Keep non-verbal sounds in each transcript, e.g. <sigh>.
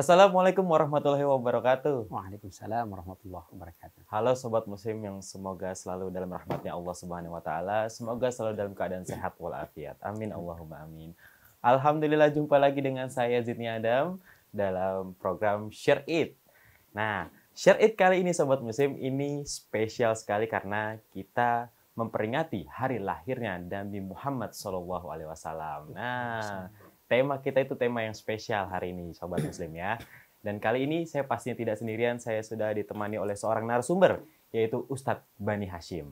Assalamualaikum warahmatullahi wabarakatuh. Waalaikumsalam warahmatullahi wabarakatuh. Halo sobat muslim yang semoga selalu dalam rahmatnya Allah Subhanahu wa taala, semoga selalu dalam keadaan sehat walafiat. Amin Allahumma amin. Alhamdulillah jumpa lagi dengan saya Zidni Adam dalam program Share It. Nah, Share It kali ini sobat muslim ini spesial sekali karena kita memperingati hari lahirnya Nabi Muhammad Shallallahu alaihi wasallam. Nah, tema kita itu tema yang spesial hari ini, Sobat Muslim ya. Dan kali ini saya pastinya tidak sendirian, saya sudah ditemani oleh seorang narasumber, yaitu Ustadz Bani Hashim.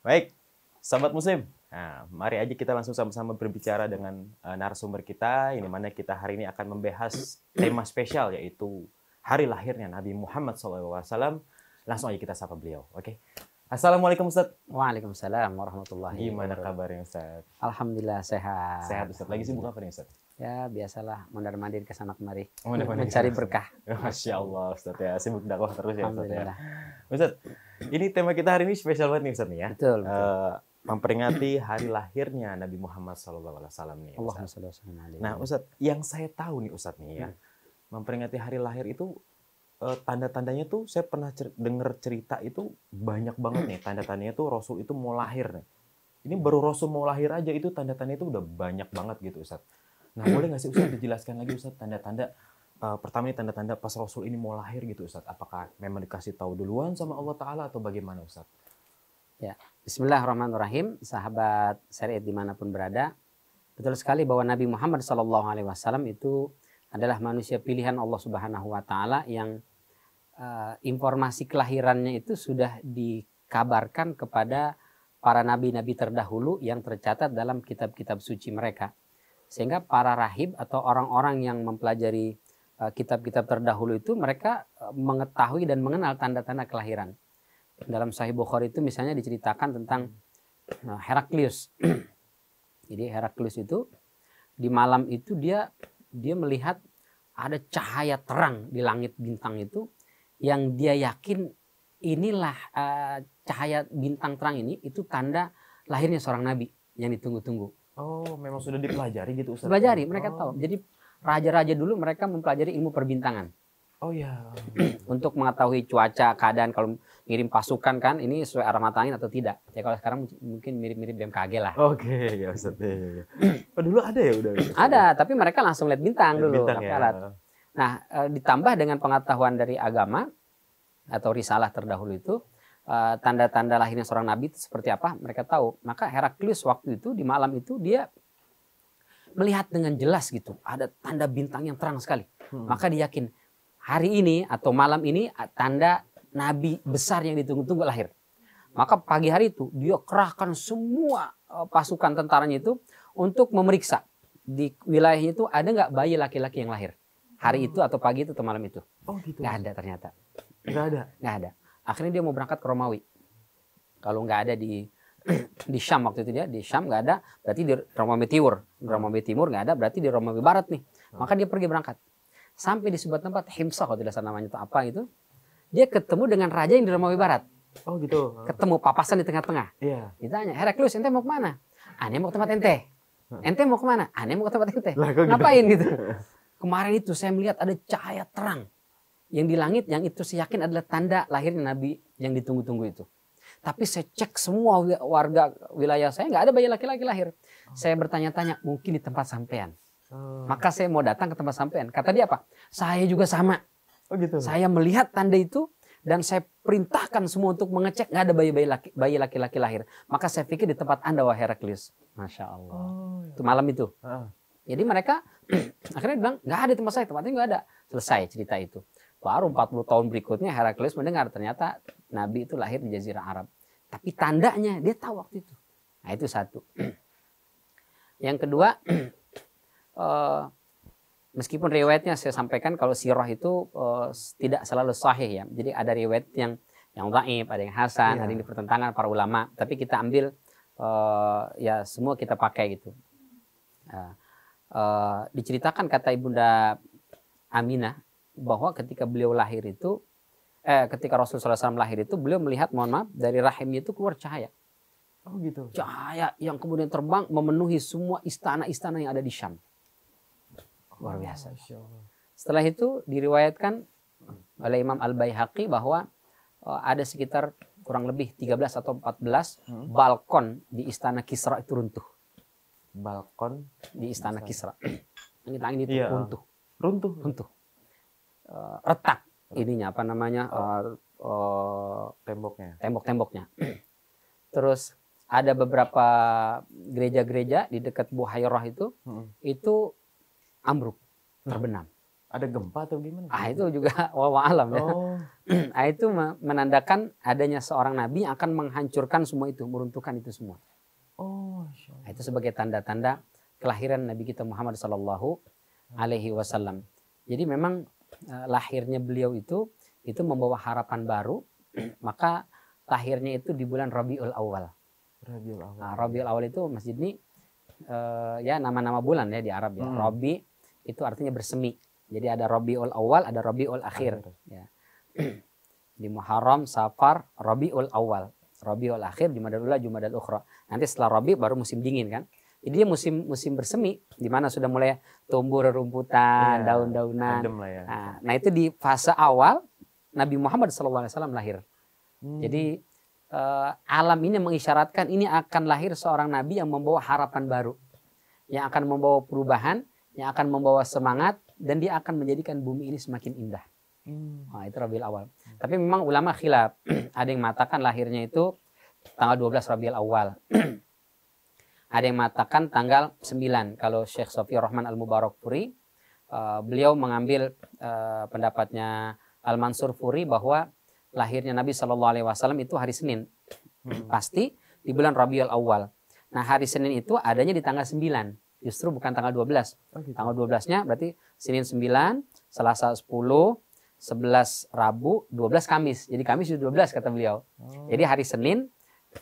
Baik, Sobat Muslim, nah, mari aja kita langsung sama-sama berbicara dengan uh, narasumber kita, ini mana kita hari ini akan membahas tema spesial, yaitu hari lahirnya Nabi Muhammad SAW. Langsung aja kita sapa beliau, oke? Okay? Assalamualaikum Ustaz. Waalaikumsalam warahmatullahi Gimana kabarnya Ustaz? Alhamdulillah sehat. Sehat Ustaz. Lagi sibuk apa nih Ustaz? Ya biasalah mondar mandir ke sana kemari. Oh, Mencari berkah. <laughs> Masya Allah Ustaz ya. Sibuk dakwah terus ya Ustaz ya. Ustaz, ini tema kita hari ini spesial banget nih Ustaz nih ya. Betul. betul. Uh, memperingati hari lahirnya Nabi Muhammad SAW nih. Ustaz. Nah Ustaz, yang saya tahu nih Ustaz nih ya. Hmm. Memperingati hari lahir itu uh, tanda-tandanya tuh saya pernah cer dengar cerita itu banyak banget nih tanda-tandanya tuh Rasul itu mau lahir nih. Ini baru Rasul mau lahir aja itu tanda-tandanya itu udah banyak banget gitu Ustaz. Nah boleh nggak sih Ustaz dijelaskan lagi Ustaz tanda-tanda uh, pertama ini tanda-tanda pas Rasul ini mau lahir gitu Ustaz. Apakah memang dikasih tahu duluan sama Allah Ta'ala atau bagaimana Ustaz? Ya, Bismillahirrahmanirrahim, sahabat syariat dimanapun berada. Betul sekali bahwa Nabi Muhammad SAW itu adalah manusia pilihan Allah Subhanahu wa taala yang uh, informasi kelahirannya itu sudah dikabarkan kepada para nabi-nabi terdahulu yang tercatat dalam kitab-kitab suci mereka. Sehingga para rahib atau orang-orang yang mempelajari eh, kitab-kitab uh, terdahulu itu mereka eh, mengetahui dan mengenal tanda-tanda kelahiran. Dalam Sahih Bukhari itu misalnya diceritakan tentang uh, Heraklius. <clears throat> Jadi Heraklius itu di malam itu dia dia melihat ada cahaya terang di langit bintang itu yang dia yakin inilah uh, cahaya bintang terang ini itu tanda lahirnya seorang nabi yang ditunggu-tunggu. Oh, memang sudah dipelajari gitu Ustaz. Pelajari, mereka oh. tahu. Jadi raja-raja dulu mereka mempelajari ilmu perbintangan. Oh ya. <clears throat> Untuk mengetahui cuaca, keadaan kalau ngirim pasukan kan ini sesuai arah mata angin atau tidak. Ya kalau sekarang mungkin mirip-mirip BMKG lah. Oke, okay, ya Ustaz. Ya, ya. Iya. oh, dulu ada ya udah. Ada, tapi mereka langsung lihat bintang dulu bintang, ya. alat. Nah, e, ditambah dengan pengetahuan dari agama atau risalah terdahulu itu, e, tanda-tanda lahirnya seorang nabi itu seperti apa mereka tahu. Maka Heraklius waktu itu di malam itu dia melihat dengan jelas gitu, ada tanda bintang yang terang sekali. Hmm. Maka dia yakin hari ini atau malam ini e, tanda nabi besar yang ditunggu-tunggu lahir. Maka pagi hari itu dia kerahkan semua pasukan tentaranya itu untuk memeriksa di wilayahnya itu ada nggak bayi laki-laki yang lahir hari itu atau pagi itu atau malam itu. Oh gitu. Gak ada ternyata. Gak ada. Gak ada. Akhirnya dia mau berangkat ke Romawi. Kalau nggak ada di <clears throat> di Syam waktu itu dia di Syam nggak ada, berarti di Romawi Timur. Di Romawi Timur nggak ada, berarti di Romawi Barat nih. Oh. Maka dia pergi berangkat. Sampai di sebuah tempat Himsah kalau tidak salah namanya itu apa gitu. Dia ketemu dengan raja yang di Romawi Barat. Oh gitu. Ketemu papasan di tengah-tengah. Iya. Ditanya, Heraklius ente mau kemana? Ane ah, mau ke tempat ente. Ente mau kemana? Ane ah, mau ke tempat ente. Lah, gitu? Ngapain gitu? <laughs> Kemarin itu saya melihat ada cahaya terang yang di langit yang itu saya yakin adalah tanda lahirnya Nabi yang ditunggu-tunggu itu. Tapi saya cek semua warga wilayah saya nggak ada bayi laki-laki lahir. Saya bertanya-tanya mungkin di tempat sampean. Oh. Maka saya mau datang ke tempat sampean. Kata dia apa? Saya juga sama. Oh gitu. Saya melihat tanda itu dan saya perintahkan semua untuk mengecek nggak ada bayi-bayi laki bayi laki lahir. Maka saya pikir di tempat Anda wahai Heraklius. Masya Allah. Oh, ya. malam itu. Uh. Jadi mereka <clears throat> akhirnya bilang, nggak ada tempat saya, tempatnya nggak ada. Selesai cerita itu. Baru 40 tahun berikutnya Heraklius mendengar ternyata Nabi itu lahir di Jazirah Arab. Tapi tandanya dia tahu waktu itu. Nah itu satu. <clears throat> Yang kedua, <clears throat> eh, meskipun riwayatnya saya sampaikan kalau sirah itu eh, tidak selalu sahih ya. Jadi ada riwayat yang yang dhaif, ada yang hasan, ada iya. yang dipertentangkan para ulama, tapi kita ambil eh, ya semua kita pakai gitu. Nah, Eh, diceritakan kata ibunda Aminah bahwa ketika beliau lahir itu eh ketika Rasulullah SAW lahir itu beliau melihat mohon maaf dari rahimnya itu keluar cahaya. Oh gitu. Cahaya yang kemudian terbang memenuhi semua istana-istana yang ada di Syam. Luar biasa. Setelah itu diriwayatkan oleh Imam Al-Baihaqi bahwa uh, ada sekitar kurang lebih 13 atau 14 hmm. balkon di istana Kisra itu runtuh balkon di istana Kisra. Ini <clears throat> langit itu yeah. runtuh. Runtuh. Runtuh. Uh, retak ininya apa namanya uh, uh, temboknya. Tembok-temboknya. <clears throat> Terus ada beberapa gereja-gereja di dekat Buhayrah itu hmm. itu ambruk, hmm. terbenam. Ada gempa atau gimana? Ah itu juga wawa <laughs> alam ya. Oh. <clears throat> ah itu menandakan adanya seorang nabi yang akan menghancurkan semua itu, meruntuhkan itu semua. Nah, itu sebagai tanda-tanda kelahiran Nabi kita Muhammad Sallallahu Alaihi Wasallam. Jadi memang eh, lahirnya beliau itu itu membawa harapan baru. <clears throat> Maka lahirnya itu di bulan Rabiul Awal. Rabiul Awal. Nah, Rabiul Awal itu masjid ini eh, ya nama-nama bulan ya di Arab ya. Hmm. Rabi itu artinya bersemi. Jadi ada Rabiul Awal, ada Rabiul Akhir. Ya. <clears throat> Di Muharram, Safar, Rabiul Awal. Rabiul Akhir, Jumadal Ula, Jumadal Ukhra. Nanti setelah Rabi baru musim dingin kan. Jadi dia musim musim bersemi di mana sudah mulai tumbuh rerumputan, ya, daun-daunan. Ya. Nah, nah, itu di fase awal Nabi Muhammad SAW lahir. Hmm. Jadi uh, alam ini mengisyaratkan ini akan lahir seorang nabi yang membawa harapan baru, yang akan membawa perubahan, yang akan membawa semangat dan dia akan menjadikan bumi ini semakin indah. Hmm. Nah, itu Rabiul Awal. Hmm. Tapi memang ulama khilaf. <clears throat> ada yang mengatakan lahirnya itu tanggal 12 Rabiul Awal. <clears throat> ada yang mengatakan tanggal 9 kalau Syekh Sofi Rahman Al-Mubarak Puri uh, beliau mengambil uh, pendapatnya Al-Mansur Puri bahwa lahirnya Nabi saw itu hari Senin. Hmm. Pasti di bulan Rabiul Awal. Nah, hari Senin itu adanya di tanggal 9 justru bukan tanggal 12. Gitu. Tanggal 12-nya berarti Senin 9, Selasa 10, 11 Rabu, 12 Kamis. Jadi Kamis itu 12 kata beliau. Oh. Jadi hari Senin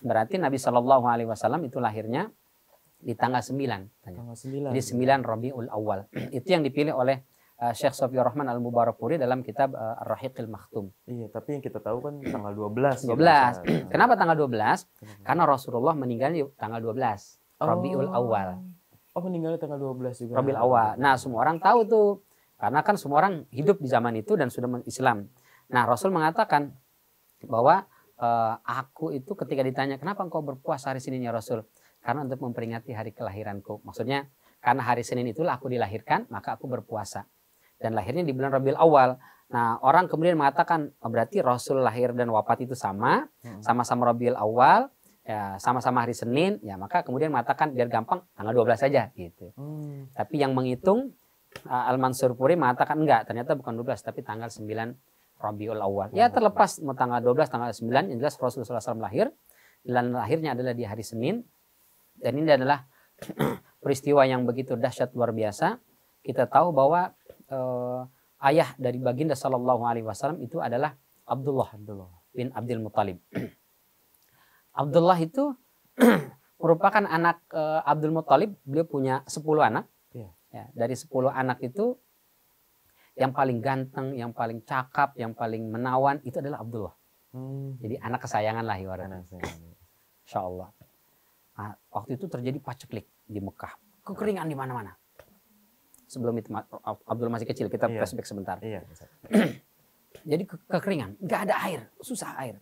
berarti Nabi Shallallahu alaihi wasallam itu lahirnya di tanggal 9. Tanggal 9. Jadi 9 Rabiul Awal. <clears throat> itu yang dipilih oleh uh, Syekh Sofi Rahman Al-Mubarakpuri dalam kitab uh, Ar-Rahiqil Maktum. Iya, tapi yang kita tahu kan tanggal 12. 12. Ya, <clears throat> Kenapa tanggal 12? Karena Rasulullah di tanggal 12. Oh. Rabiul Awal. Oh, meninggalnya tanggal 12 juga. Rabiul Awal. Nah, semua orang tahu tuh karena kan semua orang hidup di zaman itu dan sudah Islam. Nah, Rasul mengatakan bahwa e, aku itu ketika ditanya, "Kenapa engkau berpuasa hari Senin ya Rasul?" Karena untuk memperingati hari kelahiranku. Maksudnya, karena hari Senin itulah aku dilahirkan, maka aku berpuasa. Dan lahirnya di bulan Rabiul Awal. Nah, orang kemudian mengatakan oh, berarti Rasul lahir dan wafat itu sama, hmm. sama-sama Rabiul Awal, ya sama-sama hari Senin, ya maka kemudian mengatakan biar gampang tanggal 12 saja gitu. Hmm. Tapi yang menghitung uh, Al-Mansur Puri mengatakan enggak, ternyata bukan 12 tapi tanggal 9 Rabiul Awal. Ya terlepas mau tanggal 12, tanggal 9, yang jelas Rasulullah SAW lahir. Dan lahirnya adalah di hari Senin. Dan ini adalah <clears throat> peristiwa yang begitu dahsyat luar biasa. Kita tahu bahwa uh, ayah dari baginda Shallallahu Alaihi Wasallam itu adalah Abdullah, Abdullah bin Abdul Muthalib. <clears throat> Abdullah itu <clears throat> merupakan anak eh, Abdul Muthalib. Beliau punya 10 anak Ya, dari 10 anak itu yang paling ganteng, yang paling cakap, yang paling menawan itu adalah Abdullah. Hmm. Jadi anak kesayangan lah Iwara. Insya Allah. Nah, waktu itu terjadi paceklik di Mekah. Kekeringan di mana-mana. Sebelum itu Abdul masih kecil, kita iya. flashback sebentar. Iya. <clears throat> Jadi ke kekeringan, nggak ada air, susah air.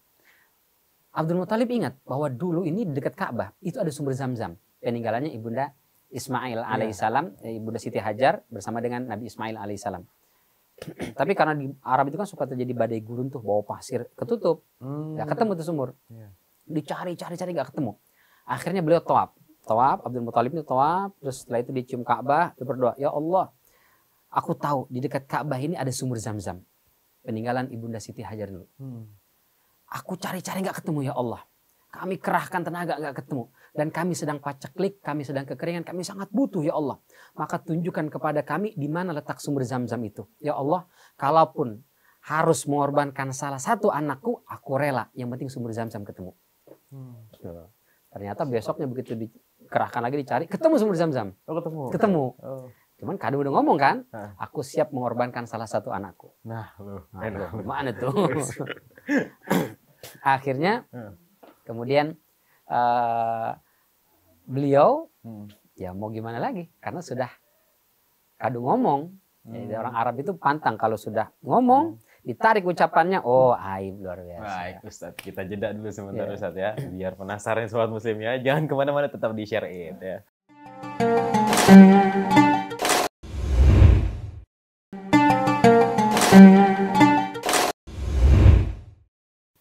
Abdul Muthalib ingat bahwa dulu ini dekat Ka'bah itu ada sumber zam-zam. Peninggalannya ibunda Ismail iya. alaihissalam ya. Eh, ibunda Siti Hajar bersama dengan Nabi Ismail alaihissalam. <clears throat> Tapi karena di Arab itu kan suka terjadi badai gurun tuh bawa pasir ketutup, hmm. nggak hmm. ketemu tuh sumur. Ya. Dicari, cari, cari nggak ketemu. Akhirnya beliau tawaf, tawaf Abdul Muthalib itu tawaf, terus setelah itu dicium Ka'bah, dia berdoa, ya Allah, aku tahu di dekat Ka'bah ini ada sumur Zam-Zam. Peninggalan ibunda Siti Hajar dulu. Hmm. Aku cari-cari nggak ketemu ya Allah. Kami kerahkan tenaga nggak ketemu dan kami sedang paceklik, kami sedang kekeringan, kami sangat butuh ya Allah. Maka tunjukkan kepada kami di mana letak sumber zam-zam itu. Ya Allah, kalaupun harus mengorbankan salah satu anakku, aku rela. Yang penting sumber zam-zam ketemu. Hmm. Ternyata besoknya begitu dikerahkan lagi dicari, ketemu sumber zam-zam. Oh, ketemu. Ketemu. Oh. Cuman kado udah ngomong kan, aku siap mengorbankan salah satu anakku. Nah, lu, nah, lu. Gimana tuh? <laughs> Akhirnya, hmm. kemudian uh, beliau hmm. ya mau gimana lagi karena sudah kadung ngomong. Hmm. Jadi orang Arab itu pantang kalau sudah ngomong hmm. ditarik ucapannya, oh aib luar biasa. Baik Ustaz, kita jeda dulu sebentar yeah. Ustaz ya, biar penasaran sobat muslim ya. Jangan kemana-mana tetap di share it ya.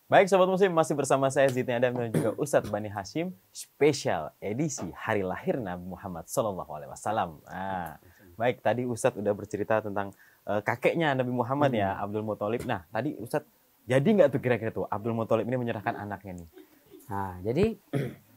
Baik Sobat Muslim, masih bersama saya Zidni Adam dan juga Ustadz Bani Hashim spesial edisi hari lahir Nabi Muhammad Sallallahu Alaihi Wasallam. Nah, baik tadi Ustadz udah bercerita tentang uh, kakeknya Nabi Muhammad ya hmm. Abdul Muthalib. Nah tadi Ustadz jadi nggak tuh kira-kira tuh Abdul Muthalib ini menyerahkan anaknya nih? Nah jadi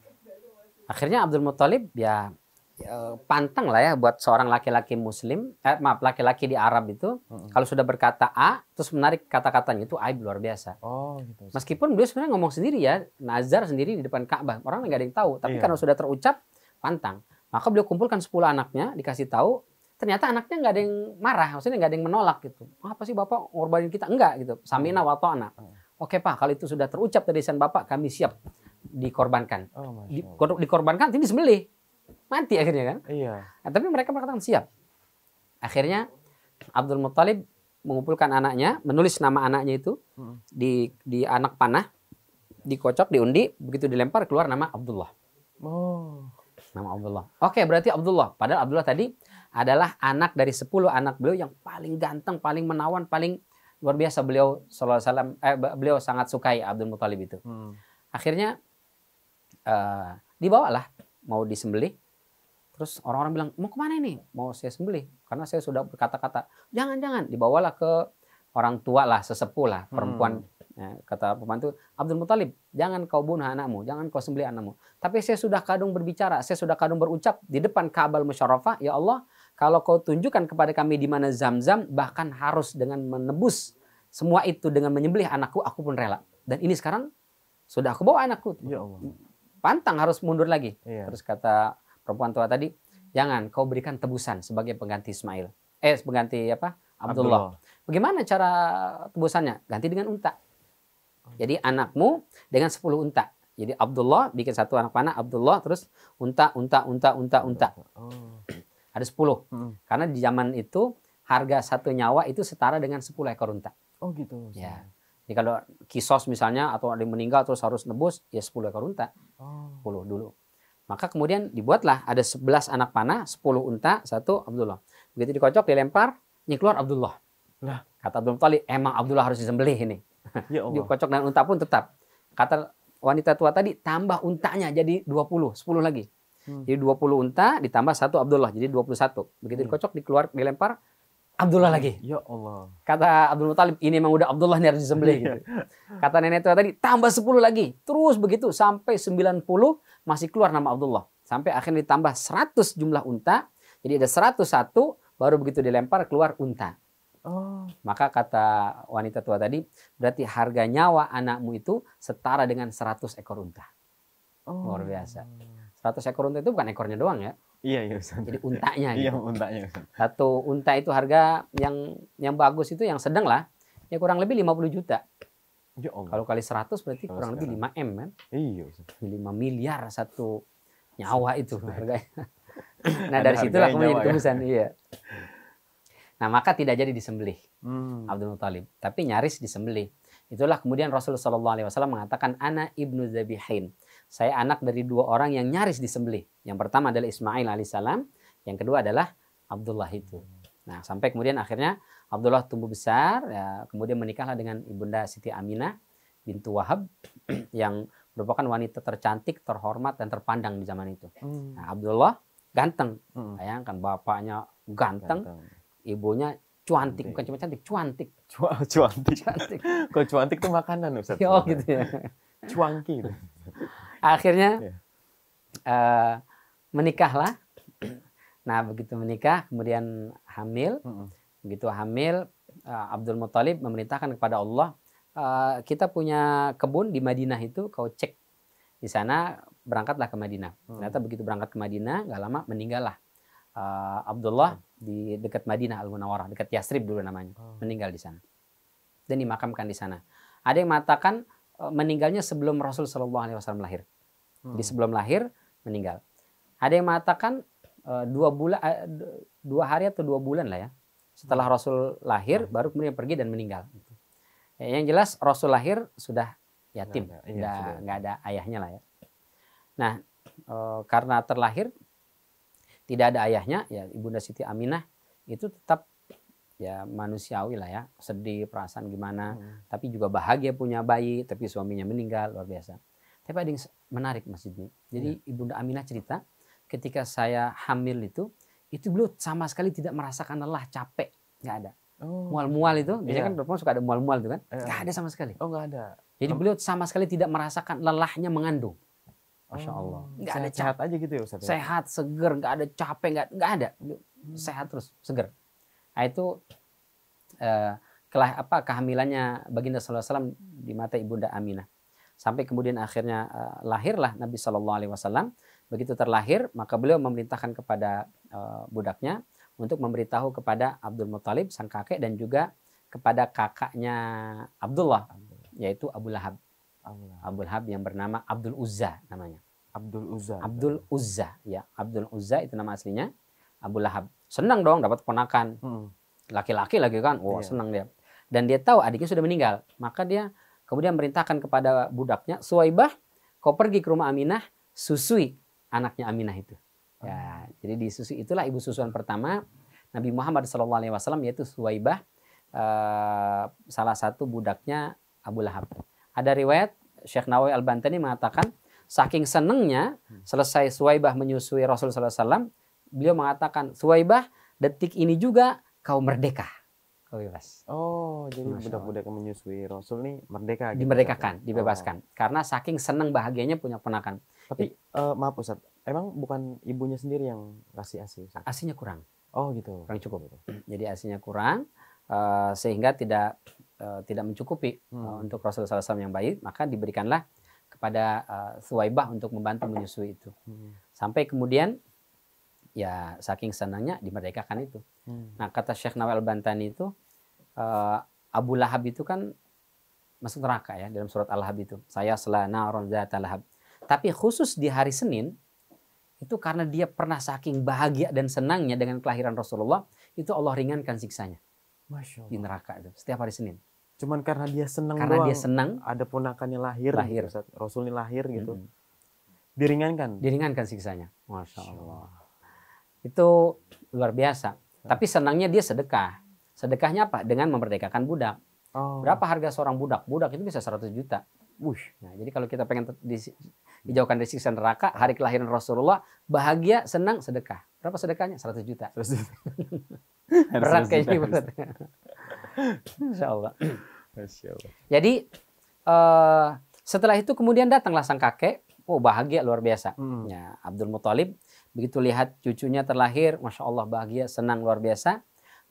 <clears throat> akhirnya Abdul Muthalib ya Eh, pantang lah ya buat seorang laki-laki muslim eh, maaf laki-laki di Arab itu mm-hmm. kalau sudah berkata A terus menarik kata-katanya itu aib luar biasa. Oh gitu. Meskipun beliau sebenarnya ngomong sendiri ya, nazar sendiri di depan Ka'bah, orang nggak ada yang tahu, tapi yeah. karena sudah terucap pantang. Maka beliau kumpulkan 10 anaknya dikasih tahu ternyata anaknya nggak ada yang marah, maksudnya nggak ada yang menolak gitu. Ah, apa sih bapak ngorbanin kita? Enggak gitu. Samina mm. wa ta'na. Mm. Oke pak, kalau itu sudah terucap dari lisan bapak, kami siap dikorbankan. Oh, di, dikorbankan, ini sembelih mati akhirnya kan iya nah, tapi mereka mengatakan siap akhirnya Abdul Muthalib mengumpulkan anaknya menulis nama anaknya itu hmm. di di anak panah dikocok diundi begitu dilempar keluar nama Abdullah oh nama Abdullah oke berarti Abdullah padahal Abdullah tadi adalah anak dari 10 anak beliau yang paling ganteng paling menawan paling luar biasa beliau sallallahu eh, beliau sangat sukai Abdul Muthalib itu. Hmm. Akhirnya uh, dibawalah mau disembelih Terus orang-orang bilang, mau kemana ini Mau saya sembelih. Karena saya sudah berkata-kata, jangan-jangan. Dibawalah ke orang tua lah, sesepuh lah, hmm. perempuan. Hmm. Ya, kata pembantu, Abdul Muthalib, jangan kau bunuh anakmu, jangan kau sembelih anakmu. Tapi saya sudah kadung berbicara, saya sudah kadung berucap di depan kabal Musyarafah, ya Allah, kalau kau tunjukkan kepada kami di mana zam-zam, bahkan harus dengan menebus semua itu dengan menyembelih anakku, aku pun rela. Dan ini sekarang sudah aku bawa anakku. Ya Allah. Pantang harus mundur lagi. Iya. Terus kata perempuan tua tadi, jangan kau berikan tebusan sebagai pengganti Ismail. Eh, pengganti apa? Abdullah. Abdullah. Bagaimana cara tebusannya? Ganti dengan unta. Oh. Jadi anakmu dengan 10 unta. Jadi Abdullah bikin satu anak panah Abdullah terus unta unta unta unta unta. Oh. Ada 10. Hmm. Karena di zaman itu harga satu nyawa itu setara dengan 10 ekor unta. Oh gitu. Ya. Jadi kalau kisos misalnya atau ada yang meninggal terus harus nebus ya 10 ekor unta. Oh. 10 dulu. Maka kemudian dibuatlah ada 11 anak panah, 10 unta, satu Abdullah. Begitu dikocok, dilempar, ini keluar Abdullah. Nah. Kata Abdul tali, emang Abdullah harus disembelih ini. <laughs> Ya Allah. dikocok dan unta pun tetap. Kata wanita tua tadi, tambah untanya jadi 20, 10 lagi. Hmm. Jadi 20 unta ditambah satu Abdullah, jadi 21. Begitu hmm. dikocok, dikeluar, dilempar, Abdullah lagi. Ya Allah. Kata Abdul Muthalib, ini emang udah Abdullah nih harus disembelih gitu. Kata nenek tua tadi, tambah 10 lagi. Terus begitu sampai 90 masih keluar nama Abdullah. Sampai akhirnya ditambah 100 jumlah unta. Jadi ada 101 baru begitu dilempar keluar unta. Oh. Maka kata wanita tua tadi, berarti harga nyawa anakmu itu setara dengan 100 ekor unta. Oh. Luar biasa. 100 ekor unta itu bukan ekornya doang ya. Iya, iya Ustaz. Jadi untanya iya, gitu. Iya, untanya Ustaz. Satu unta itu harga yang yang bagus itu yang sedang lah. Ya kurang lebih 50 juta. Ya Allah. Kalau kali 100 berarti Kalau kurang sekarang. lebih 5 M kan? Iya Ustaz. 5 miliar satu nyawa itu harganya. <laughs> nah, dari situlah kemudian jadi ya. iya. Nah, maka tidak jadi disembelih hmm. Abdul Muthalib, tapi nyaris disembelih. Itulah kemudian Rasulullah SAW mengatakan ana ibnu zabihain saya anak dari dua orang yang nyaris disembelih. Yang pertama adalah Ismail alaihissalam, yang kedua adalah Abdullah itu. Nah, sampai kemudian akhirnya Abdullah tumbuh besar, ya, kemudian menikahlah dengan ibunda Siti Aminah bintu Wahab <clears throat> yang merupakan wanita tercantik, terhormat dan terpandang di zaman itu. Hmm. Nah, Abdullah ganteng, hmm. bayangkan bapaknya ganteng, ganteng. ibunya cuantik, bukan cuma cantik, cuantik. cuantik. cuantik. <laughs> Kalau cuantik itu makanan Ustaz. Oh gitu ya. cuangki akhirnya yeah. Iya. uh, menikahlah nah begitu menikah kemudian hamil begitu hamil uh, Abdul Muthalib memerintahkan kepada Allah uh, kita punya kebun di Madinah itu kau cek di sana berangkatlah ke Madinah mm. ternyata begitu berangkat ke Madinah nggak lama meninggallah uh, Abdullah mm. di dekat Madinah Al Munawwarah dekat Yasrib dulu namanya mm. meninggal di sana dan dimakamkan di sana ada yang mengatakan meninggalnya sebelum Rasul Shallallahu Alaihi Wasallam lahir. Hmm. Di sebelum lahir meninggal. Ada yang mengatakan uh, dua bulan, uh, eh, dua hari atau dua bulan lah ya. Setelah hmm. Rasul lahir, hmm. baru kemudian pergi dan meninggal. Ya, yang jelas Rasul lahir sudah yatim, nggak nah, iya, ada ayahnya lah ya. Nah, uh, karena terlahir tidak ada ayahnya, ya ibunda Siti Aminah itu tetap ya manusiawi lah ya, sedih perasaan gimana, hmm. tapi juga bahagia punya bayi, tapi suaminya meninggal luar biasa. Tapi ada yang menarik Mas Yudi. Jadi ya. Ibunda Aminah cerita ketika saya hamil itu itu beliau sama sekali tidak merasakan lelah, capek, nggak ada. mual oh. Mual-mual itu, biasanya ya. kan perempuan suka ada mual-mual itu kan, ya. nggak ada sama sekali. Oh nggak ada. Jadi beliau sama sekali tidak merasakan lelahnya mengandung. Masya oh. Allah. Nggak ada capek. Sehat aja gitu ya Ustaz? Ya? Sehat, seger, nggak ada capek, nggak, nggak ada. Hmm. Sehat terus, seger. Nah itu eh, kelah, apa, kehamilannya Baginda SAW di mata Ibunda Aminah sampai kemudian akhirnya uh, lahirlah Nabi Shallallahu Alaihi Wasallam. Begitu terlahir, maka beliau memerintahkan kepada uh, budaknya untuk memberitahu kepada Abdul Muthalib sang kakek dan juga kepada kakaknya Abdullah, yaitu Abu Lahab. Abu Lahab yang bernama Abdul Uzza namanya. Abdul Uzza. Abdul Uzza ya, Abdul Uzza itu nama aslinya. Abu Lahab senang dong dapat ponakan. Hmm. Laki-laki hmm. lagi kan, wah wow, iya. senang dia. Dan dia tahu adiknya sudah meninggal, maka dia Kemudian merintahkan kepada budaknya, Suwaibah, kau pergi ke rumah Aminah, susui anaknya Aminah itu. Ya, jadi di susui itulah ibu susuan pertama Nabi Muhammad SAW yaitu Suwaibah, eh, salah satu budaknya Abu Lahab. Ada riwayat Syekh Nawawi Al-Bantani mengatakan, saking senengnya selesai Suwaibah menyusui Rasul SAW, beliau mengatakan, Suwaibah detik ini juga kau merdeka. Oh, bebas. Oh, jadi budak-budak yang menyusui Rasul ini merdeka. Gitu, ya, Dimerdekakan, ya? dibebaskan. Oh. Karena saking senang bahagianya punya ponakan. Tapi uh, maaf Ustaz, emang bukan ibunya sendiri yang kasih ASI? Ustaz? ASINYA kurang. Oh gitu. Kurang cukup. Gitu. Jadi ASINYA kurang uh, sehingga tidak uh, tidak mencukupi hmm. uh, untuk Rasul SAW yang baik, maka diberikanlah kepada uh, Suwaibah untuk membantu menyusui itu. Hmm. Sampai kemudian ya saking senangnya dimerdekakan itu. Hmm. Nah, kata Syekh Nawal Bantani itu uh, Abu Lahab itu kan masuk neraka ya dalam surat Al-Lahab itu. Saya selana zata lahab. Tapi khusus di hari Senin itu karena dia pernah saking bahagia dan senangnya dengan kelahiran Rasulullah, itu Allah ringankan siksanya. Masya Allah. Di neraka itu setiap hari Senin. Cuman karena dia senang karena doang, dia senang ada ponakannya lahir, gitu, lahir. Gitu, Rasulnya lahir gitu. Hmm. Diringankan. Diringankan siksanya. Masya Allah. Itu luar biasa. Tapi senangnya dia sedekah Sedekahnya apa? Dengan memerdekakan budak. Oh. Berapa harga seorang budak? Budak itu bisa 100 juta. Wush. Nah, jadi kalau kita pengen di, dijauhkan dari siksa neraka, hari kelahiran Rasulullah, bahagia, senang, sedekah. Berapa sedekahnya? 100 juta. 100 juta. <laughs> berat gini berat. Insya Allah. Masya Allah. Jadi uh, setelah itu kemudian datanglah sang kakek. Oh bahagia luar biasa. Hmm. Ya, Abdul Muthalib begitu lihat cucunya terlahir, masya Allah bahagia, senang luar biasa.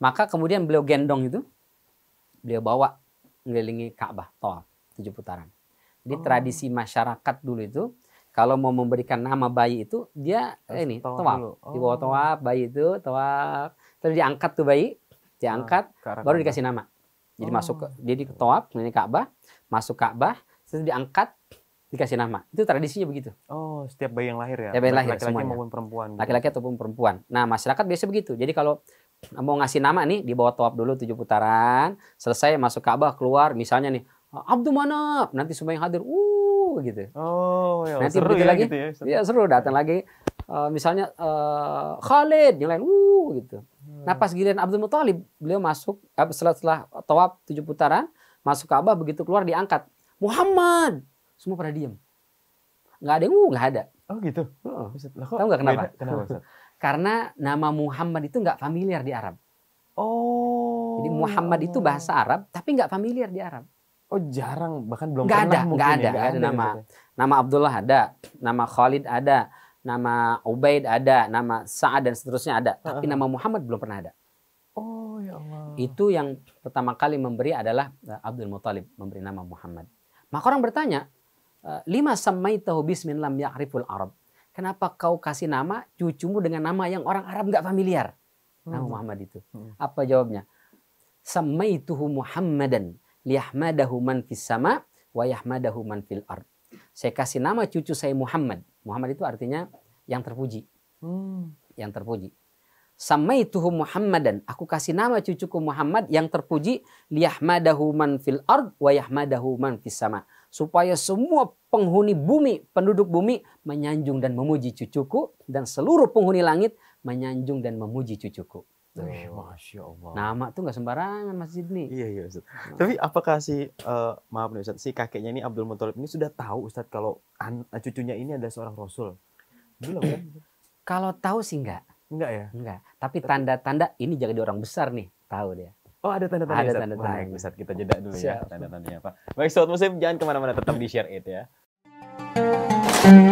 Maka kemudian beliau gendong itu, beliau bawa mengelilingi Ka'bah, tawaf, tujuh putaran. Jadi oh. tradisi masyarakat dulu itu, kalau mau memberikan nama bayi itu, dia Terus eh, ini tawaf. Oh. Dibawa tawaf, bayi itu tawaf. Terus diangkat tuh bayi, diangkat, oh, baru dikasih nama. Jadi oh. masuk, jadi tawaf, ini Ka'bah, masuk Ka'bah, terus diangkat, dikasih nama. Itu tradisinya begitu. Oh, setiap bayi yang lahir ya. Setiap bayi yang lahir laki-laki semuanya. maupun perempuan. Laki-laki ataupun perempuan. Nah, masyarakat biasa begitu. Jadi kalau Nah, mau ngasih nama nih di bawah tawaf dulu tujuh putaran selesai masuk Ka'bah keluar misalnya nih Abdul Manaf nanti semua yang hadir uh gitu oh ya, nanti seru ya, lagi gitu ya, seru. ya seru datang lagi uh, misalnya uh, Khalid yang lain uh gitu hmm. nah pas giliran Abdul Muthalib beliau masuk eh, setelah setelah tawaf tujuh putaran masuk Ka'bah begitu keluar diangkat Muhammad semua pada diem nggak ada yang uh nggak ada oh gitu uh -uh. tahu nggak kenapa kenapa karena nama Muhammad itu nggak familiar di Arab. Oh. Jadi Muhammad itu bahasa Arab tapi nggak familiar di Arab. Oh jarang bahkan belum gak pernah ada, mungkin ya, ada, nama ya. nama Abdullah ada, nama Khalid ada, nama Ubaid ada, nama Sa'ad dan seterusnya ada, tapi nama Muhammad belum pernah ada. Oh ya Allah. Itu yang pertama kali memberi adalah eh, Abdul Muthalib memberi nama Muhammad. Maka orang bertanya, eh, lima samai tahu bismin lam ya'riful Arab. Kenapa kau kasih nama cucumu dengan nama yang orang Arab nggak familiar? Hmm. Nama Muhammad itu. Hmm. Apa jawabnya? Samaituhu Muhammadan liyahmadahu man fis sama wa yahmadahu man fil ard. Saya kasih nama cucu saya Muhammad. Muhammad itu artinya yang terpuji. Hmm. Yang terpuji. Samaituhu Muhammadan. Aku kasih nama cucuku Muhammad yang terpuji liyahmadahu man fil ard wa yahmadahu man fis sama supaya semua penghuni bumi, penduduk bumi menyanjung dan memuji cucuku dan seluruh penghuni langit menyanjung dan memuji cucuku. Oh, Masya Allah. Nama tuh nggak sembarangan masjid nih. Iya iya Ustaz. Nah. Tapi apakah si uh, maaf nih Ustaz, si kakeknya ini Abdul Muthalib ini sudah tahu Ustaz kalau an eh, cucunya ini ada seorang rasul? Belum kan? kalau tahu sih enggak. Enggak ya? Enggak. Tapi tanda-tanda ini jadi orang besar nih, tahu dia. Oh ada tanda-tanda. Ada tanda-tanda. Baik, Ustaz kita jeda dulu ya tanda-tandanya apa. Baik, Sobat Muslim jangan kemana-mana tetap di share it ya.